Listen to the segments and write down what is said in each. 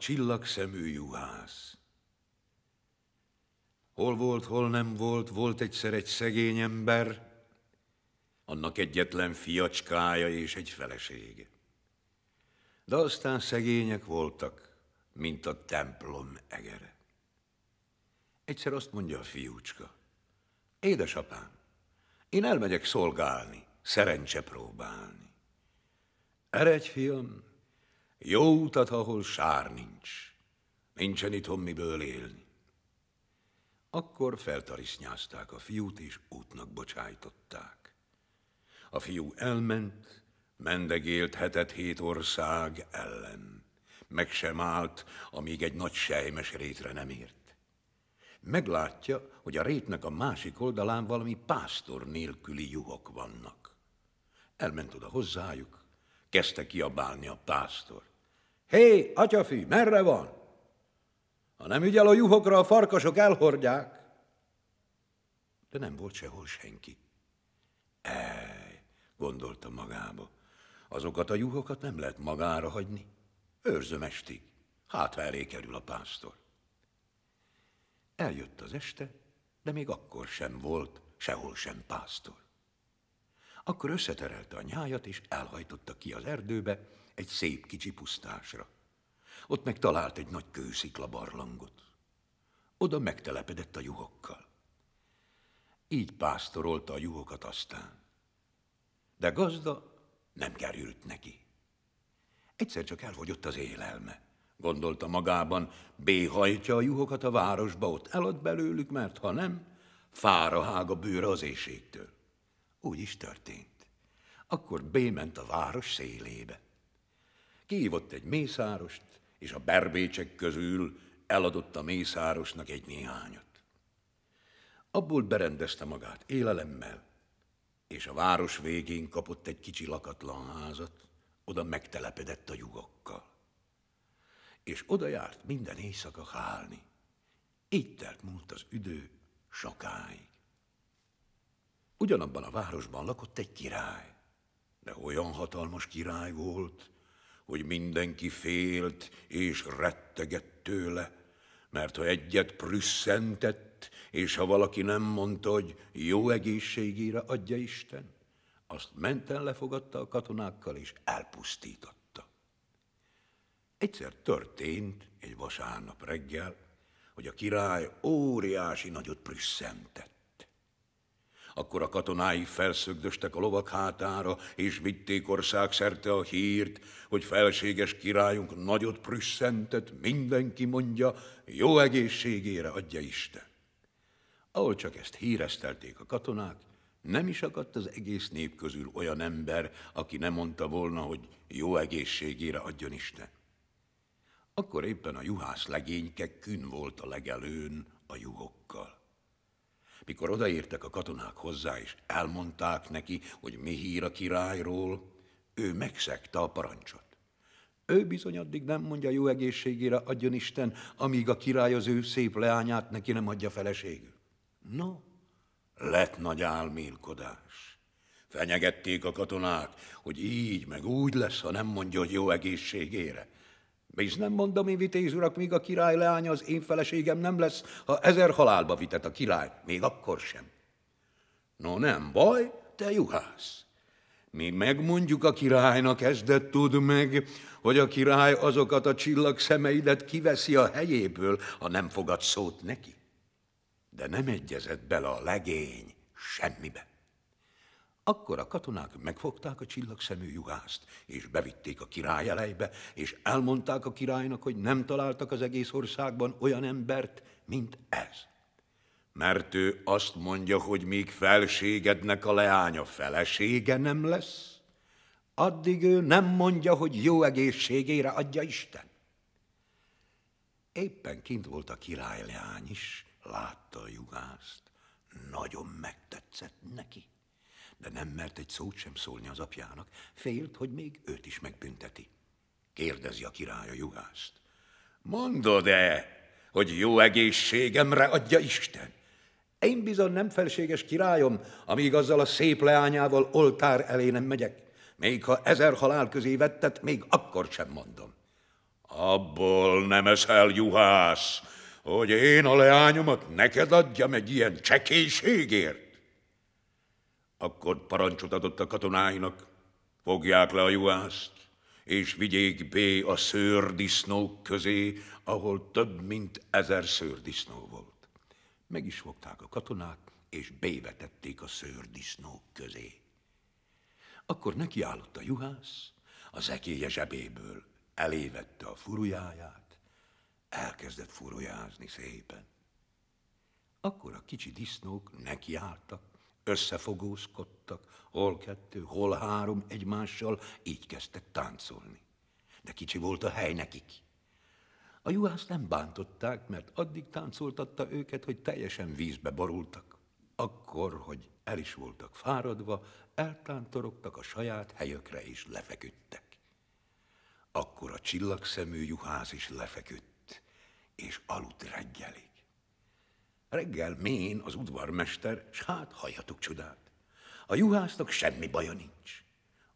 csillagszemű juhász. Hol volt, hol nem volt, volt egyszer egy szegény ember, annak egyetlen fiacskája és egy felesége. De aztán szegények voltak, mint a templom egere. Egyszer azt mondja a fiúcska, édesapám, én elmegyek szolgálni, szerencse próbálni. Eredj, fiam, jó utat, ahol sár nincs. Nincsen itthon miből élni. Akkor feltarisznyázták a fiút, és útnak bocsájtották. A fiú elment, mendegélt hetet hét ország ellen. Meg sem állt, amíg egy nagy sejmes rétre nem ért. Meglátja, hogy a rétnek a másik oldalán valami pásztor nélküli juhok vannak. Elment oda hozzájuk, kezdte kiabálni a pásztor. Hé, atyafi, merre van? Ha nem ügyel a juhokra, a farkasok elhordják. De nem volt sehol senki. Ej, gondolta magába, azokat a juhokat nem lehet magára hagyni. Őrzöm estig, hát ha elé kerül a pásztor. Eljött az este, de még akkor sem volt sehol sem pásztor. Akkor összeterelte a nyájat, és elhajtotta ki az erdőbe, egy szép kicsi pusztásra. Ott megtalált egy nagy kőszikla barlangot. Oda megtelepedett a juhokkal. Így pásztorolta a juhokat aztán. De gazda nem került neki. Egyszer csak elfogyott az élelme. Gondolta magában, béhajtja a juhokat a városba, ott elad belőlük, mert ha nem, fára hág a bőre az éjségtől. Úgy is történt. Akkor bément ment a város szélébe. Kihívott egy mészárost, és a berbécsek közül eladott a mészárosnak egy néhányat. Abból berendezte magát élelemmel, és a város végén kapott egy kicsi lakatlan házat, oda megtelepedett a jugokkal. És oda járt minden éjszaka hálni. Így telt múlt az idő sokáig. Ugyanabban a városban lakott egy király, de olyan hatalmas király volt, hogy mindenki félt és rettegett tőle, mert ha egyet prüsszentett, és ha valaki nem mondta, hogy jó egészségére adja Isten, azt menten lefogadta a katonákkal és elpusztította. Egyszer történt egy vasárnap reggel, hogy a király óriási nagyot prüsszentett akkor a katonái felszögdöstek a lovak hátára, és vitték szerte a hírt, hogy felséges királyunk nagyot prüsszentet, mindenki mondja, jó egészségére adja Isten. Ahol csak ezt híresztelték a katonák, nem is akadt az egész nép közül olyan ember, aki nem mondta volna, hogy jó egészségére adjon Isten. Akkor éppen a juhász legényke kün volt a legelőn a juhokkal. Mikor odaértek a katonák hozzá, és elmondták neki, hogy mi hír a királyról, ő megszegte a parancsot. Ő bizony addig nem mondja jó egészségére adjon Isten, amíg a király az ő szép leányát neki nem adja feleségül. No, lett nagy álmélkodás. Fenyegették a katonák, hogy így meg úgy lesz, ha nem mondja, hogy jó egészségére. És nem mondom én, vitéz urak, míg a király leánya az én feleségem nem lesz, ha ezer halálba vitet a király, még akkor sem. No nem baj, te juhász. Mi megmondjuk a királynak ezt, de tudd meg, hogy a király azokat a csillag szemeidet kiveszi a helyéből, ha nem fogad szót neki. De nem egyezett bele a legény semmibe. Akkor a katonák megfogták a csillagszemű juhászt, és bevitték a király elejbe, és elmondták a királynak, hogy nem találtak az egész országban olyan embert, mint ez. Mert ő azt mondja, hogy míg felségednek a leánya felesége nem lesz, addig ő nem mondja, hogy jó egészségére adja Isten. Éppen kint volt a leány is, látta a jugászt, nagyon megtetszett neki de nem mert egy szót sem szólni az apjának, félt, hogy még őt is megbünteti. Kérdezi a király a juhászt. Mondod-e, hogy jó egészségemre adja Isten? Én bizony nem felséges királyom, amíg azzal a szép leányával oltár elé nem megyek. Még ha ezer halál közé vettet, még akkor sem mondom. Abból nem eszel, juhász, hogy én a leányomat neked adjam egy ilyen csekéségért. Akkor parancsot adott a katonáinak, fogják le a juhászt, és vigyék bé a szőrdisznók közé, ahol több mint ezer szőrdisznó volt. Meg is fogták a katonák, és bévetették a szőrdisznók közé. Akkor nekiállott a juhász, az ekélye zsebéből elévette a furujáját, elkezdett furujázni szépen. Akkor a kicsi disznók nekiálltak, Összefogózkodtak, hol kettő, hol három egymással, így kezdtek táncolni. De kicsi volt a hely nekik. A juhászt nem bántották, mert addig táncoltatta őket, hogy teljesen vízbe borultak. Akkor, hogy el is voltak fáradva, eltántorogtak a saját helyökre és lefeküdtek. Akkor a csillagszemű juhász is lefeküdt, és aludt reggelig. Reggel mén az udvarmester, s hát halljatok csodát. A juhásznak semmi baja nincs.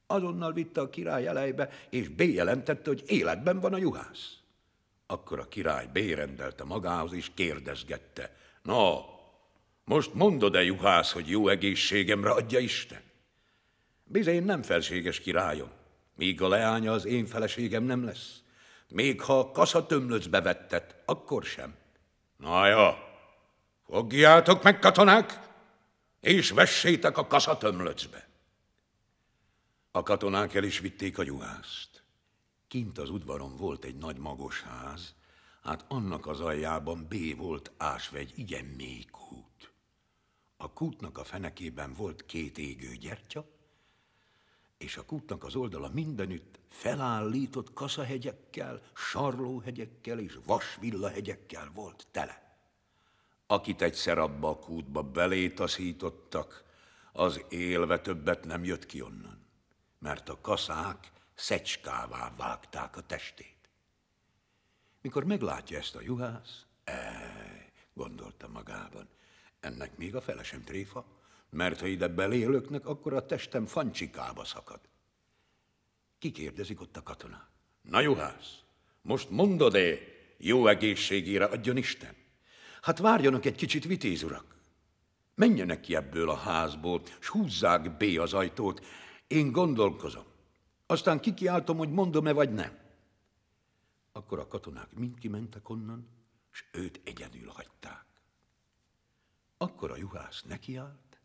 Azonnal vitte a király elejbe, és bejelentette, hogy életben van a juhász. Akkor a király bérendelte magához, és kérdezgette. Na, most mondod-e, juhász, hogy jó egészségemre adja Isten? Bizén nem felséges királyom, míg a leánya az én feleségem nem lesz. Még ha tömlöcbe vettet, akkor sem. Na ja, Fogjátok meg, katonák, és vessétek a kaszatömlöcbe. A katonák el is vitték a juhászt. Kint az udvaron volt egy nagy magos ház, hát annak az aljában B volt ásva egy igen mély kút. A kútnak a fenekében volt két égő gyertya, és a kútnak az oldala mindenütt felállított kaszahegyekkel, sarlóhegyekkel és vasvillahegyekkel volt tele akit egyszer abba a kútba belétaszítottak, az élve többet nem jött ki onnan, mert a kaszák szecskává vágták a testét. Mikor meglátja ezt a juhász, ej, gondolta magában, ennek még a felesem tréfa, mert ha ide belélőknek, akkor a testem fancsikába szakad. Kikérdezik ott a katona. Na juhász, most mondod-e, jó egészségére adjon Isten? Hát várjanak egy kicsit, vitéz urak. Menjenek ki ebből a házból, s húzzák be az ajtót. Én gondolkozom. Aztán kikiáltom, hogy mondom-e vagy nem. Akkor a katonák mind kimentek onnan, s őt egyedül hagyták. Akkor a juhász nekiállt,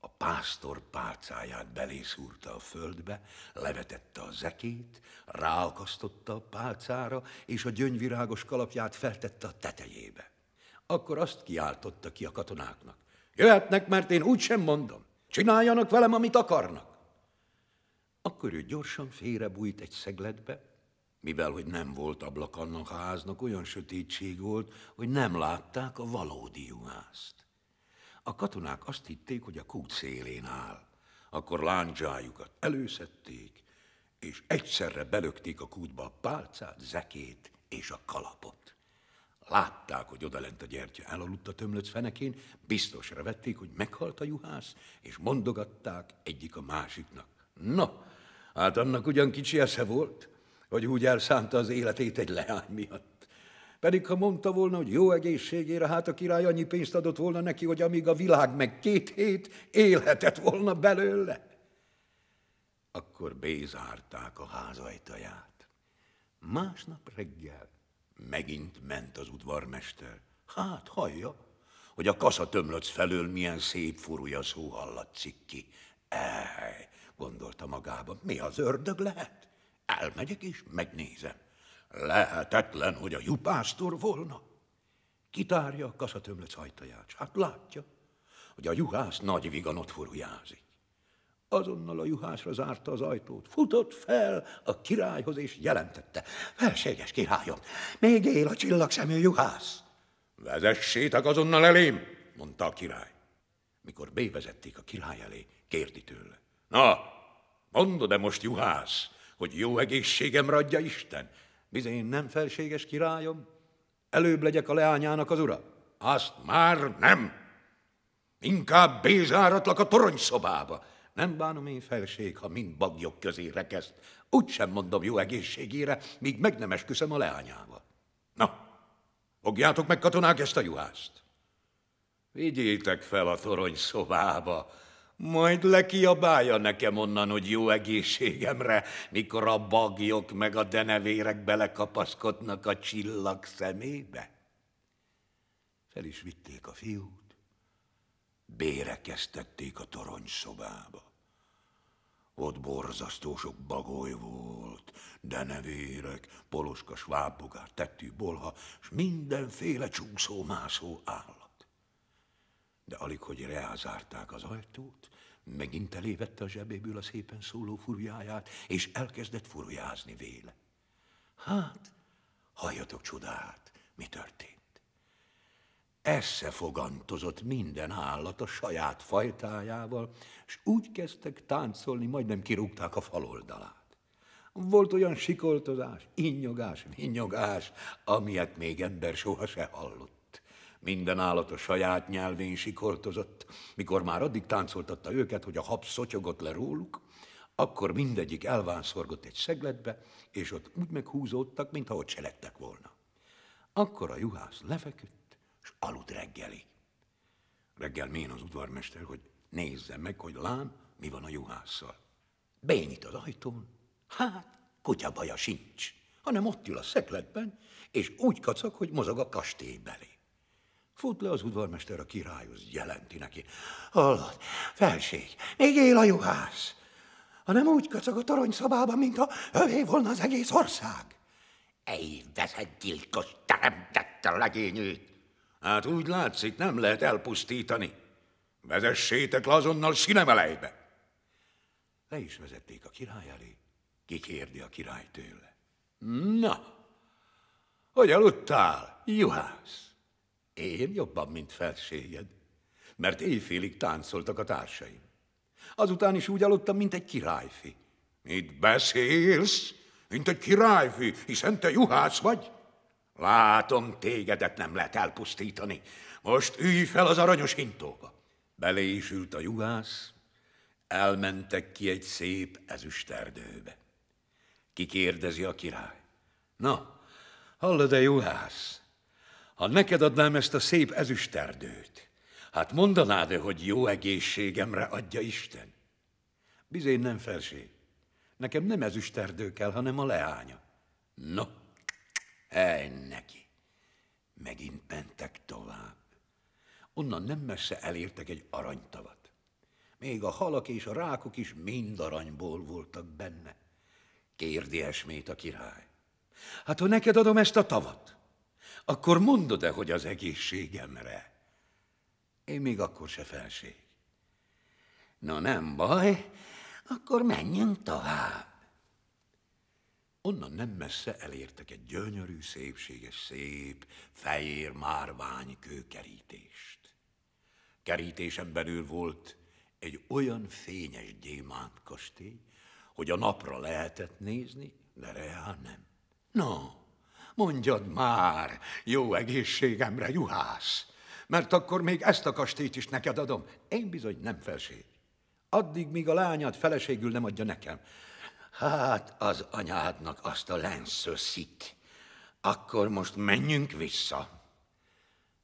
a pásztor pálcáját belészúrta a földbe, levetette a zekét, ráakasztotta a pálcára, és a gyöngyvirágos kalapját feltette a tetejébe akkor azt kiáltotta ki a katonáknak. Jöhetnek, mert én úgy sem mondom. Csináljanak velem, amit akarnak. Akkor ő gyorsan félrebújt egy szegletbe, mivel hogy nem volt ablak annak a háznak, olyan sötétség volt, hogy nem látták a valódi juhászt. A katonák azt hitték, hogy a kút szélén áll. Akkor lándzsájukat előszedték, és egyszerre belökték a kútba a pálcát, zekét és a kalapot. Látták, hogy odalent a gyertya elaludt a tömlöc fenekén, biztosra vették, hogy meghalt a juhász, és mondogatták egyik a másiknak. Na, hát annak ugyan kicsi esze volt, hogy úgy elszánta az életét egy leány miatt. Pedig ha mondta volna, hogy jó egészségére, hát a király annyi pénzt adott volna neki, hogy amíg a világ meg két hét élhetett volna belőle. Akkor bézárták a házajtaját. Másnap reggel Megint ment az udvarmester. Hát, hallja, hogy a kasza tömlöc felől milyen szép furúja szó hallatszik ki. Ej, gondolta magában, mi az ördög lehet? Elmegyek és megnézem. Lehetetlen, hogy a jupásztor volna. Kitárja a tömlöc ajtaját, hát látja, hogy a juhász nagy viganot furujázik. Azonnal a juhásra zárta az ajtót. Futott fel a királyhoz és jelentette. Felséges királyom, még él a csillagszemű juhász. Vezessétek azonnal elém, mondta a király. Mikor bévezették a király elé, kérdi tőle. Na, mondod-e most juhász, hogy jó egészségem radja Isten? Bizony nem felséges királyom, előbb legyek a leányának az ura. Azt már nem. Inkább bézáratlak a toronyszobába, nem bánom én felség, ha mind bagyok közé rekeszt. Úgy sem mondom jó egészségére, míg meg nem esküszöm a leányával. Na, fogjátok meg katonák ezt a juhást. Vigyétek fel a torony szobába, majd lekiabálja nekem onnan, hogy jó egészségemre, mikor a bagyok meg a denevérek belekapaszkodnak a csillag szemébe. Fel is vitték a fiút, bérekeztették a torony szobába. Ott borzasztó sok bagoly volt, nevérek, poloska, svábbogár, tettű, bolha, és mindenféle csúszó-mászó állat. De alig, hogy reázárták az ajtót, megint elévette a zsebéből a szépen szóló furjáját, és elkezdett furjázni véle. Hát, halljatok csodát, mi történt összefogantozott minden állat a saját fajtájával, és úgy kezdtek táncolni, majdnem kirúgták a faloldalát. Volt olyan sikoltozás, innyogás, vinyogás, amilyet még ember soha se hallott. Minden állat a saját nyelvén sikoltozott, mikor már addig táncoltatta őket, hogy a hab szotyogott le róluk, akkor mindegyik elvánszorgott egy szegletbe, és ott úgy meghúzódtak, mintha ott se lettek volna. Akkor a juhász lefeküdt, Alud reggelig. Reggel mén az udvarmester, hogy nézze meg, hogy lám, mi van a juhásszal. Bénít az ajtón, hát kutya baja sincs, hanem ott ül a szekletben, és úgy kacag, hogy mozog a kastély belé. Fut le az udvarmester a királyhoz, jelenti neki. Hallod, felség, még él a juhász, hanem úgy kacag a torony szobában, mint a övé volna az egész ország. Ej, veszed gyilkos, teremtette a legényőt! Hát úgy látszik, nem lehet elpusztítani. Vezessétek le azonnal színemelejbe! Le is vezették a király elé, kikérdi a király tőle. Na, hogy aludtál, juhász? Én jobban, mint felséged, mert éjfélig táncoltak a társaim. Azután is úgy aludtam, mint egy királyfi. Mit beszélsz? Mint egy királyfi, hiszen te juhász vagy. Látom, tégedet nem lehet elpusztítani. Most ülj fel az aranyos hintóba. Belé is ült a juhász, elmentek ki egy szép ezüsterdőbe. Kikérdezi a király. Na, hallod-e, juhász? Ha neked adnám ezt a szép ezüsterdőt, hát mondanád-e, hogy jó egészségemre adja Isten? Bizén nem felség. Nekem nem ezüsterdő kell, hanem a leánya. No, Elj neki! Megint mentek tovább. Onnan nem messze elértek egy aranytavat. Még a halak és a rákok is mind aranyból voltak benne. Kérdi esmét a király. Hát ha neked adom ezt a tavat, akkor mondod-e, hogy az egészségemre? Én még akkor se felség. Na nem baj, akkor menjünk tovább. Onnan nem messze elértek egy gyönyörű, szépséges, szép, fehér márvány kőkerítést. Kerítésen belül volt egy olyan fényes gyémánt kastély, hogy a napra lehetett nézni, de reál nem. No, mondjad már, jó egészségemre, juhász, mert akkor még ezt a kastélyt is neked adom. Én bizony nem felség. Addig, míg a lányad feleségül nem adja nekem, Hát az anyádnak azt a lenszöszit. Akkor most menjünk vissza.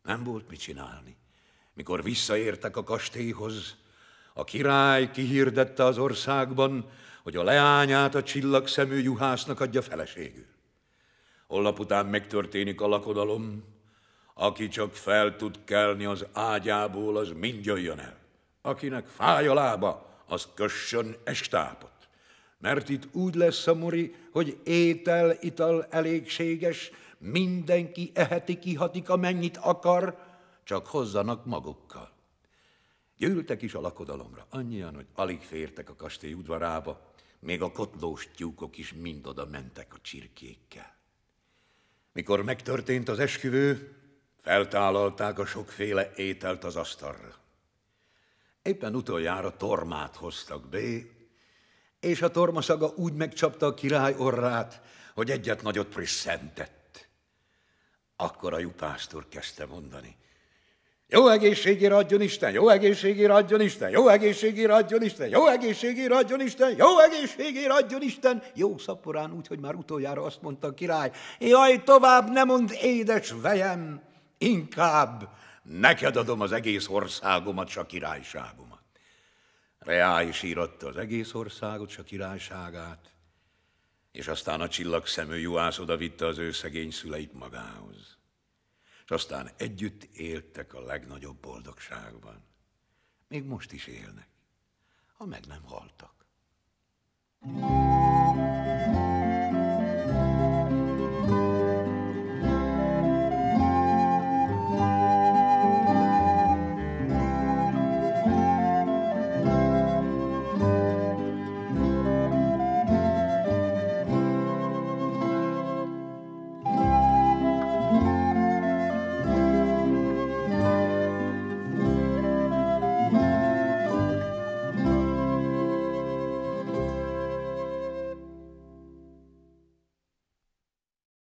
Nem volt mit csinálni. Mikor visszaértek a kastélyhoz, a király kihirdette az országban, hogy a leányát a csillagszemű juhásznak adja feleségül. Holnap után megtörténik a lakodalom, aki csak fel tud kelni az ágyából, az mind jöjjön el. Akinek fáj a lába, az kössön estápot mert itt úgy lesz a muri, hogy étel, ital elégséges, mindenki eheti, kihatik, amennyit akar, csak hozzanak magukkal. Gyűltek is a lakodalomra, annyian, hogy alig fértek a kastély udvarába, még a kotlós tyúkok is mind oda mentek a csirkékkel. Mikor megtörtént az esküvő, feltállalták a sokféle ételt az asztalra. Éppen utoljára tormát hoztak be, és a tormaszaga úgy megcsapta a király orrát, hogy egyet nagyot prisszentett. Akkor a jupásztor kezdte mondani. Jó egészségére adjon Isten, jó egészségére adjon Isten, jó egészségére adjon Isten, jó egészségére adjon Isten, jó egészségére adjon Isten. Jó szaporán úgy, hogy már utoljára azt mondta a király, jaj, tovább nem mond édes vejem, inkább neked adom az egész országomat, csak királyságom. Reá is íratta az egész országot, csak a királyságát, és aztán a csillagszemű juhász odavitte az ő szegény szüleit magához. És aztán együtt éltek a legnagyobb boldogságban. Még most is élnek, ha meg nem haltak. thank you